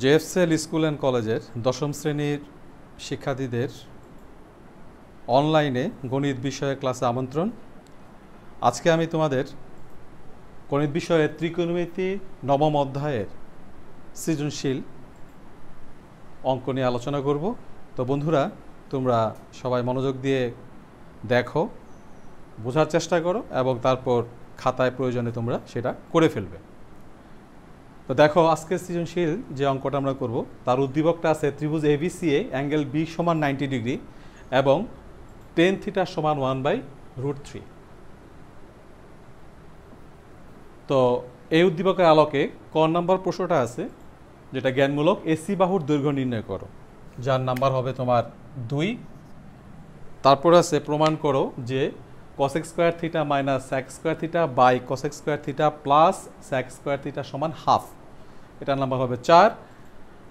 জেএফসিএল school and কলেজের দশম শ্রেণীর শিক্ষার্থীদের অনলাইনে গণিত বিষয়ে ক্লাসে আমন্ত্রণ আজকে আমি তোমাদের গণিত বিষয়ে ত্রিকোণমিতি নবম অধ্যায়ের সৃজনশীল অঙ্ক নিয়ে আলোচনা করব তো বন্ধুরা তোমরা সবাই মনোযোগ দিয়ে দেখো বোঝার চেষ্টা করো এবং তারপর খাতায় প্রয়োজনে তোমরা সেটা করে ফেলবে তো দেখো আজকের সৃজনশীল যে অঙ্কটা আমরা করব তার উদ্দীপকটা আছে ত্রিভুজ এ সি এ অ্যাঙ্গেল বি সমান নাইনটি ডিগ্রি এবং টেন থিটা সমান ওয়ান বাই রুট থ্রি তো এই উদ্দীপকের আলোকে ক নাম্বার প্রশ্নটা আছে যেটা জ্ঞানমূলক এসি বাহুর দৈর্ঘ্য নির্ণয় করো যার নাম্বার হবে তোমার দুই তারপর আছে প্রমাণ করো যে cosec square theta minus sec square theta by cosec square theta plus sec square theta সমান হাফ এটার নাম্বার হবে চার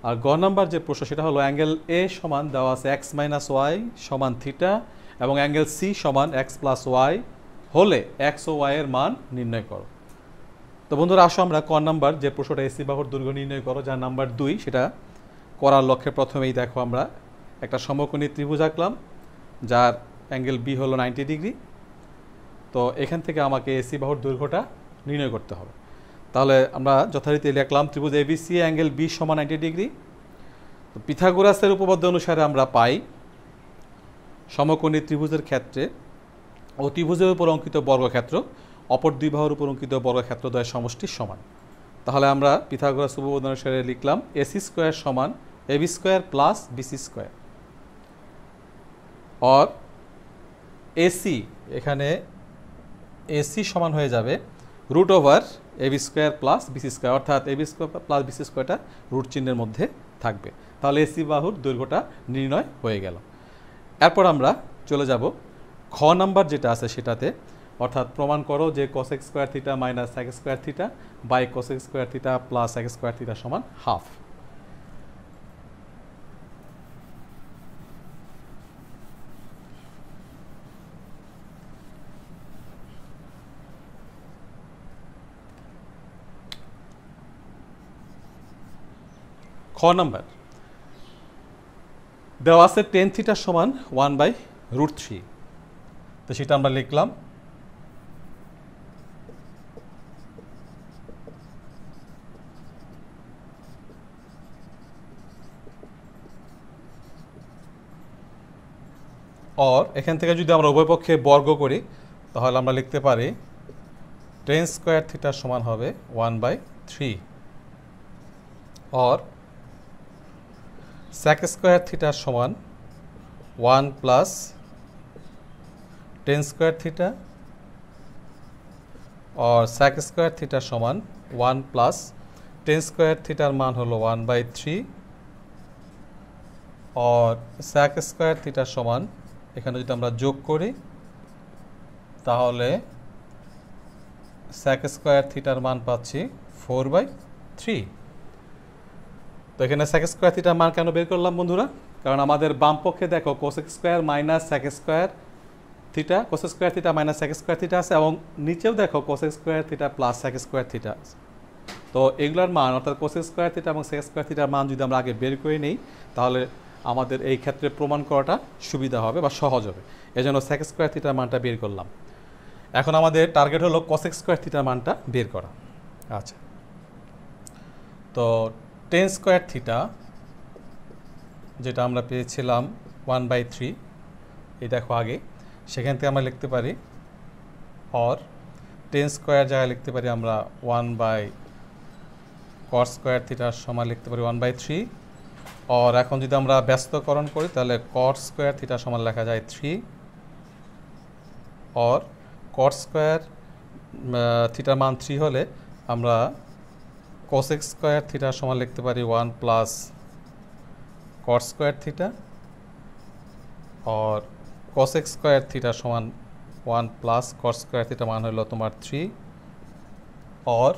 আর গ নাম্বার যে প্রশ্ন সেটা হলো অ্যাঙ্গেল এ সমান দেওয়া আছে এক্স মাইনাস ওয়াই সমান থিটা এবং অ্যাঙ্গেল সি সমান এক্স প্লাস ওয়াই হলে এক্স ও ওয়াইয়ের মান নির্ণয় করো তো বন্ধুরা আসো আমরা ক নাম্বার যে প্রশ্নটা এসি বাহুর দৈর্ঘ্য নির্ণয় করো যার নাম্বার দুই সেটা করার লক্ষ্যে প্রথমেই দেখো আমরা একটা সমকোণী ত্রিভুজ আঁকলাম যার অ্যাঙ্গেল বি হলো নাইনটি ডিগ্রি তো এখান থেকে আমাকে এসি বাহুর দুর্ঘটা নির্ণয় করতে হবে তাহলে আমরা যথারীতি লিখলাম ত্রিভুজ এবিসি অ্যাঙ্গেল বি সমান নাইনটি ডিগ্রি তো পিথাগোরাসের উপপাদ্য অনুসারে আমরা পাই সমকোণী ত্রিভুজের ক্ষেত্রে ও ত্রিভুজের উপর অঙ্কিত বর্গক্ষেত্র অপর দুই বাহুর উপর অঙ্কিত বর্গক্ষেত্র দয় সমষ্টির সমান তাহলে আমরা পিথাগোরাস উপপাদ্য অনুসারে লিখলাম এসি স্কোয়ার সমান AB square plus BC square or AC এখানে এসি সমান হয়ে যাবে root over AB square plus BC square অর্থাৎ এবি স্কোয়ার প্লাস বিসি স্কোয়ারটা রুট চিহ্নের মধ্যে থাকবে তাহলে এসি বাহুর দৈর্ঘ্যটা নির্ণয় হয়ে গেল এরপর আমরা চলে যাব খ নাম্বার যেটা আছে সেটাতে অর্থাৎ প্রমাণ করো যে কসেক স্কোয়ার থিটা মাইনাস এক square theta by cosec square theta plus এক স্কোয়ার থিটা সমান হাফ খ নাম্বার দেওয়া আছে টেন থিটার সমান ওয়ান বাই রুট থ্রি তো সেটা আমরা লিখলাম অর এখান থেকে যদি আমরা উভয় পক্ষে বর্গ করি তাহলে আমরা লিখতে পারি টেন স্কোয়ার থিটার সমান হবে one by three or sec square theta সমান one plus tan square theta আর স্যাক স্কোয়ার থিটা সমান ওয়ান প্লাস টেন স্কোয়ার থিটার মান হলো ওয়ান বাই থ্রি আর স্যাক স্কোয়ার থিটা সমান এখানে যদি আমরা যোগ করি তাহলে স্যাক স্কোয়ার থিটার মান পাচ্ছি ফোর বাই থ্রি তো এখানে সেক স্কোয়ার থিটার মান কেন বের করলাম বন্ধুরা কারণ আমাদের বাম পক্ষে দেখো cosec square minus sec square theta cosec square theta minus sec square theta আছে এবং নিচেও দেখো cosec square theta plus sec square theta আছে তো এগুলোর মান অর্থাৎ কোসেক স্কোয়ার থিটা এবং সেক স্কোয়ার থিটার মান যদি আমরা আগে বের করে নিই তাহলে আমাদের এই ক্ষেত্রে প্রমাণ করাটা সুবিধা হবে বা সহজ হবে এজন্য সেক স্কোয়ার থিটার মানটা বের করলাম এখন আমাদের টার্গেট হলো কসেক স্কোয়ার থিটার মানটা বের করা আচ্ছা তো টেন স্কোয়ার থিটা যেটা আমরা পেয়েছিলাম ওয়ান বাই থ্রি এই দেখো আগে সেখান থেকে আমরা লিখতে পারি অর টেন স্কোয়ার জায়গায় লিখতে পারি আমরা ওয়ান বাই কর স্কোয়ার থিটার সমান লিখতে পারি ওয়ান বাই থ্রি অর এখন যদি আমরা ব্যস্তকরণ করি তাহলে কর স্কোয়ার থিটার সমান লেখা যায় থ্রি অর কর স্কোয়ার থিটার মান থ্রি হলে আমরা কস এক্স স্কোয়ার থিটা সমান লিখতে পারি one plus cot square theta আর কস এক্স স্কোয়ার থিটা সমান one plus cot square theta মান হলো তোমার three or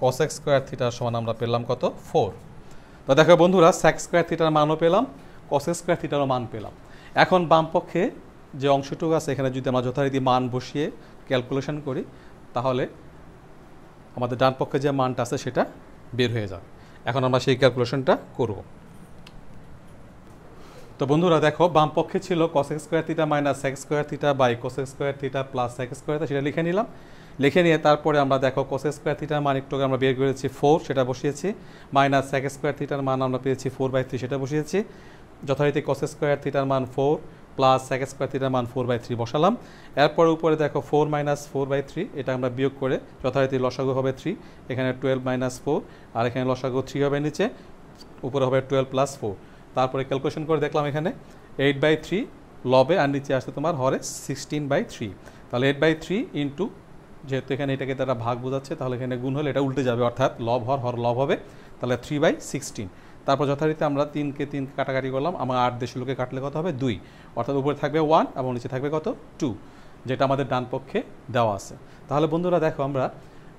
cos x square থিটার সমান আমরা পেলাম কত ফোর তো দেখো বন্ধুরা স্যাক স্কোয়ার থিটার মানও পেলাম কস এক্স স্কোয়ার থিটারও মান পেলাম এখন বামপক্ষে যে অংশটুকু আছে এখানে যদি আমরা যথারীতি মান বসিয়ে ক্যালকুলেশন করি তাহলে আমাদের ডান পক্ষে যে মানটা আছে সেটা বের হয়ে যাবে এখন আমরা সেই ক্যালকুলেশনটা করব তো বন্ধুরা দেখো বাম পক্ষে ছিল cos x square theta minus x square theta by cos x square theta plus x square সেটা লিখে নিলাম লিখে নিয়ে তারপরে আমরা দেখো কোস স্কোয়ার থিটার মান একটু আমরা বের করেছি ফোর সেটা বসিয়েছি মাইনাস এক স্কোয়ার থিটার মান আমরা পেয়েছি ফোর বাই থ্রি সেটা বসিয়েছি যথারীতি কোস স্কোয়ার থিটার মান ফোর প্লাস এক স্কোয়ার থিটার মান ফোর বাই থ্রি বসালাম এরপর উপরে দেখো four minus four by three এটা আমরা বিয়োগ করে যথারীতি লসাগু হবে থ্রি এখানে টুয়েলভ মাইনাস ফোর আর এখানে লসাগু থ্রি হবে নিচে উপরে হবে টুয়েলভ প্লাস ফোর তারপরে ক্যালকুলেশন করে দেখলাম এখানে এইট বাই থ্রি লবে আর নিচে আসছে তোমার হরে সিক্সটিন বাই থ্রি তাহলে এইট বাই থ্রি ইন্টু যেহেতু এখানে এটাকে তারা ভাগ বোঝাচ্ছে তাহলে এখানে গুণ হলে এটা উল্টে যাবে অর্থাৎ লব হর হর লব হবে তাহলে থ্রি বাই সিক্সটিন তারপর যথারীতি আমরা তিনকে তিন কাটাকাটি করলাম আমার আট দেশগুলোকে কাটলে কত হবে দুই অর্থাৎ উপরে থাকবে ওয়ান এবং নিচে থাকবে কত টু যেটা আমাদের ডান পক্ষে দেওয়া আছে তাহলে বন্ধুরা দেখো আমরা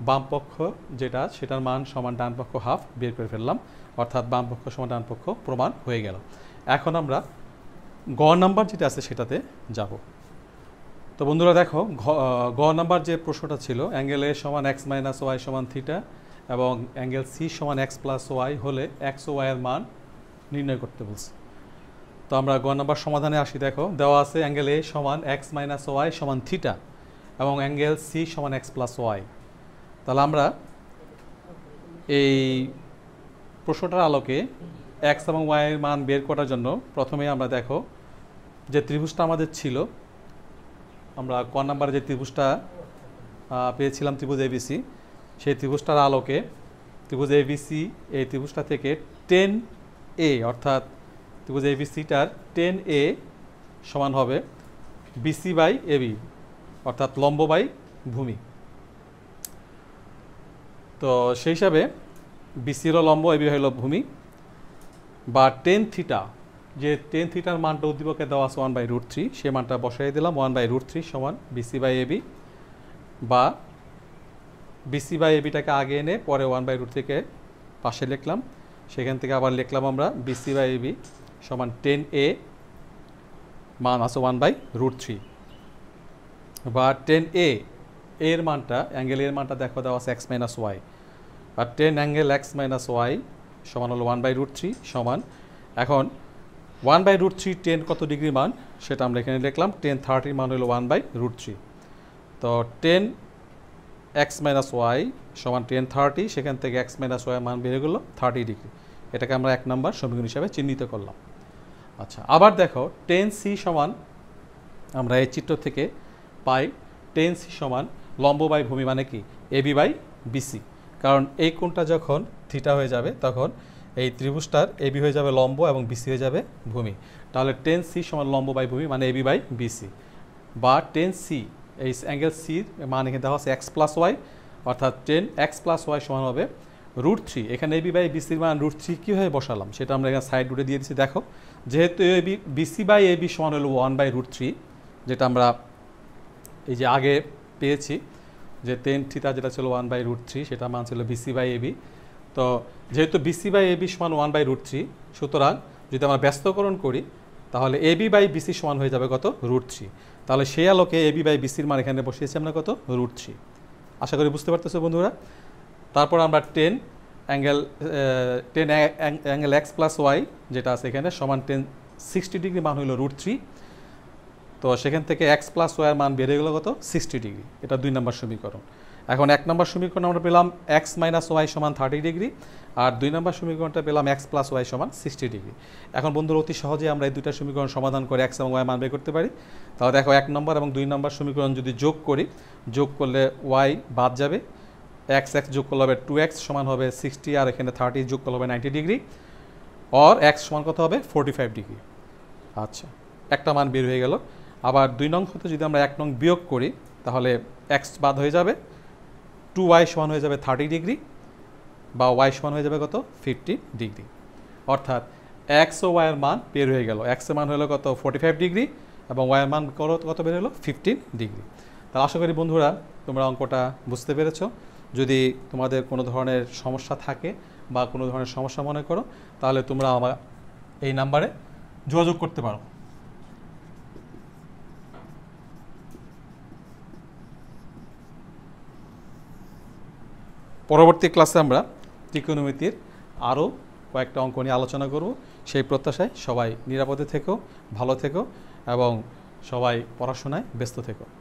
বাম পক্ষ যেটা সেটার মান সমান ডান পক্ষ হাফ বের করে ফেললাম অর্থাৎ বাম পক্ষ সমান ডান পক্ষ প্রমাণ হয়ে গেল এখন আমরা গ নাম্বার যেটা আছে সেটাতে যাব তো বন্ধুরা দেখো গ নাম্বার যে প্রশ্নটা ছিল অ্যাঙ্গেল এ সমান এক্স মাইনাস ওয়াই সমান থিটা এবং অ্যাঙ্গেল সি সমান এক্স প্লাস ওয়াই হলে এক্স ও ওয়াইয়ের মান নির্ণয় করতে বলছে তো আমরা গ নম্বর সমাধানে আসি দেখো দেওয়া আছে অ্যাঙ্গেল এ সমান এক্স মাইনাস ওয়াই সমান থিটা এবং অ্যাঙ্গেল সি সমান এক্স প্লাস ওয়াই তাহলে আমরা এই প্রশ্নটার আলোকে এক্স এবং ওয়াইয়ের মান বের করার জন্য প্রথমে আমরা দেখো যে ত্রিভুজটা আমাদের ছিল আমরা ক নাম্বারে যে ত্রিভুজটা পেয়েছিলাম ত্রিভুজ এবিসি সেই ত্রিভুজটার আলোকে ত্রিভুজ এবিসি এই ত্রিভুজটা থেকে টেন এ অর্থাৎ ত্রিভুজ এবিসিটার টেন এ সমান হবে বিসি বাই এবি অর্থাৎ লম্ব বাই ভূমি তো সেই হিসাবে বিসিরও লম্ব এবি হইল ভূমি বা টেন থিটা যে টেন থিটার মানটা উদ্দীপকে দেওয়া আছে ওয়ান বাই রুট থ্রি সে মানটা বসাই দিলাম ওয়ান বাই রুট থ্রি সমান বিসি বাই এবি বা বিসি বাই এবিটাকে আগে এনে পরে ওয়ান বাই রুট থেকে পাশে লিখলাম সেখান থেকে আবার লিখলাম আমরা বিসি বাই এবি সমান টেন এ মান আছে ওয়ান বাই রুট থ্রি বা টেন এ এর মানটা অ্যাঙ্গেল এর মানটা দেখো দেওয়া আছে এক্স মাইনাস ওয়াই আর tan angle x minus y সমান হলো ওয়ান বাই রুট থ্রি সমান এখন one by root three tan কত ডিগ্রি মান সেটা আমরা এখানে লিখলাম টেন থার্টির মান হলো ওয়ান বাই রুট থ্রি তো টেন এক্স মাইনাস ওয়াই সমান টেন থার্টি সেখান থেকে এক্স মাইনাস ওয়াই মান বেড়ে গেলো থার্টি ডিগ্রি এটাকে আমরা এক নম্বর সমীকরণ হিসাবে চিহ্নিত করলাম আচ্ছা আবার দেখো টেন সি সমান আমরা এই চিত্র থেকে পাই টেন সি সমান লম্ব বাই ভূমি মানে কি এবি বাই বিসি কারণ এই কোণটা যখন থিটা হয়ে যাবে তখন এই ত্রিভুজটার এবি হয়ে যাবে লম্ব এবং বিসি হয়ে যাবে ভূমি তাহলে টেন সি সমান লম্ব বাই ভূমি মানে এবি বাই বিসি বা টেন সি এই অ্যাঙ্গেল সির মান এখানে দেওয়া হচ্ছে এক্স প্লাস ওয়াই অর্থাৎ টেন এক্স প্লাস ওয়াই সমান হবে রুট থ্রি এখানে এবি বাই বিসির মান রুট থ্রি কীভাবে বসালাম সেটা আমরা এখানে সাইড রুটে দিয়ে দিচ্ছি দেখো যেহেতু A B BC by A B সমান হলো ওয়ান বাই রুট থ্রি যেটা আমরা এই যে আগে পেয়েছি যে টেন থ্রিটা যেটা ছিল ওয়ান বাই রুট থ্রি সেটা মান ছিল বিসি বাই এ বি তো যেহেতু বিসি বাই এ বি সমান ওয়ান বাই রুট থ্রি সুতরাং যদি আমরা ব্যস্তকরণ করি তাহলে এ বি বাই বিসি সমান হয়ে যাবে কত রুট থ্রি তাহলে সেই আলোকে এ বি বাই বিসির মান এখানে বসিয়েছি আমরা কত রুট থ্রি আশা করি বুঝতে পারতেছো বন্ধুরা তারপর আমরা tan angle tan angle x plus y যেটা আছে এখানে সমান টেন সিক্সটি ডিগ্রি মান হইল রুট থ্রি তো সেখান থেকে এক্স প্লাস ওয়াইয়ের মান বেড়ে গেলো কত সিক্সটি ডিগ্রি এটা দুই নম্বর সমীকরণ এখন এক নম্বর সমীকরণ আমরা পেলাম এক্স মাইনাস ওয়াই সমান থার্টি ডিগ্রি আর দুই নম্বর সমীকরণটা পেলাম এক্স প্লাস ওয়াই সমান সিক্সটি ডিগ্রি এখন বন্ধুর অতি সহজে আমরা এই দুইটা সমীকরণ সমাধান করে এক্স এবং ওয়াই মান বের করতে পারি তাহলে দেখো এক নম্বর এবং দুই নম্বর সমীকরণ যদি যোগ করি যোগ করলে ওয়াই বাদ যাবে এক্স এক্স যোগ করলে হবে টু এক্স সমান হবে সিক্সটি আর এখানে থার্টি যোগ করলে হবে নাইনটি ডিগ্রি অর এক্স সমান কত হবে ফোরটি ফাইভ ডিগ্রি আচ্ছা একটা মান বের হয়ে গেল আবার দুই নং হতে যদি আমরা এক নং বিয়োগ করি তাহলে এক্স বাদ হয়ে যাবে টু ওয়াই সমান হয়ে যাবে থার্টি ডিগ্রি বা ওয়াই সমান হয়ে যাবে কত ফিফটি ডিগ্রি অর্থাৎ এক্স ওয়াইয়ের মান বের হয়ে গেল এক্সের মান হলো কত ফোর্টি ফাইভ ডিগ্রি এবং ওয়াইয়ের মান কত বের হলো ফিফটিন ডিগ্রি তাহলে আশা করি বন্ধুরা তোমরা অঙ্কটা বুঝতে পেরেছ যদি তোমাদের কোনো ধরনের সমস্যা থাকে বা কোনো ধরনের সমস্যা মনে করো তাহলে তোমরা আমার এই নাম্বারে যোগাযোগ করতে পারো পরবর্তী ক্লাসে আমরা ত্রিকোণমিতির আরও কয়েকটা অঙ্ক নিয়ে আলোচনা করব সেই প্রত্যাশায় সবাই নিরাপদে থেকো ভালো থেকো এবং সবাই পড়াশোনায় ব্যস্ত থেকো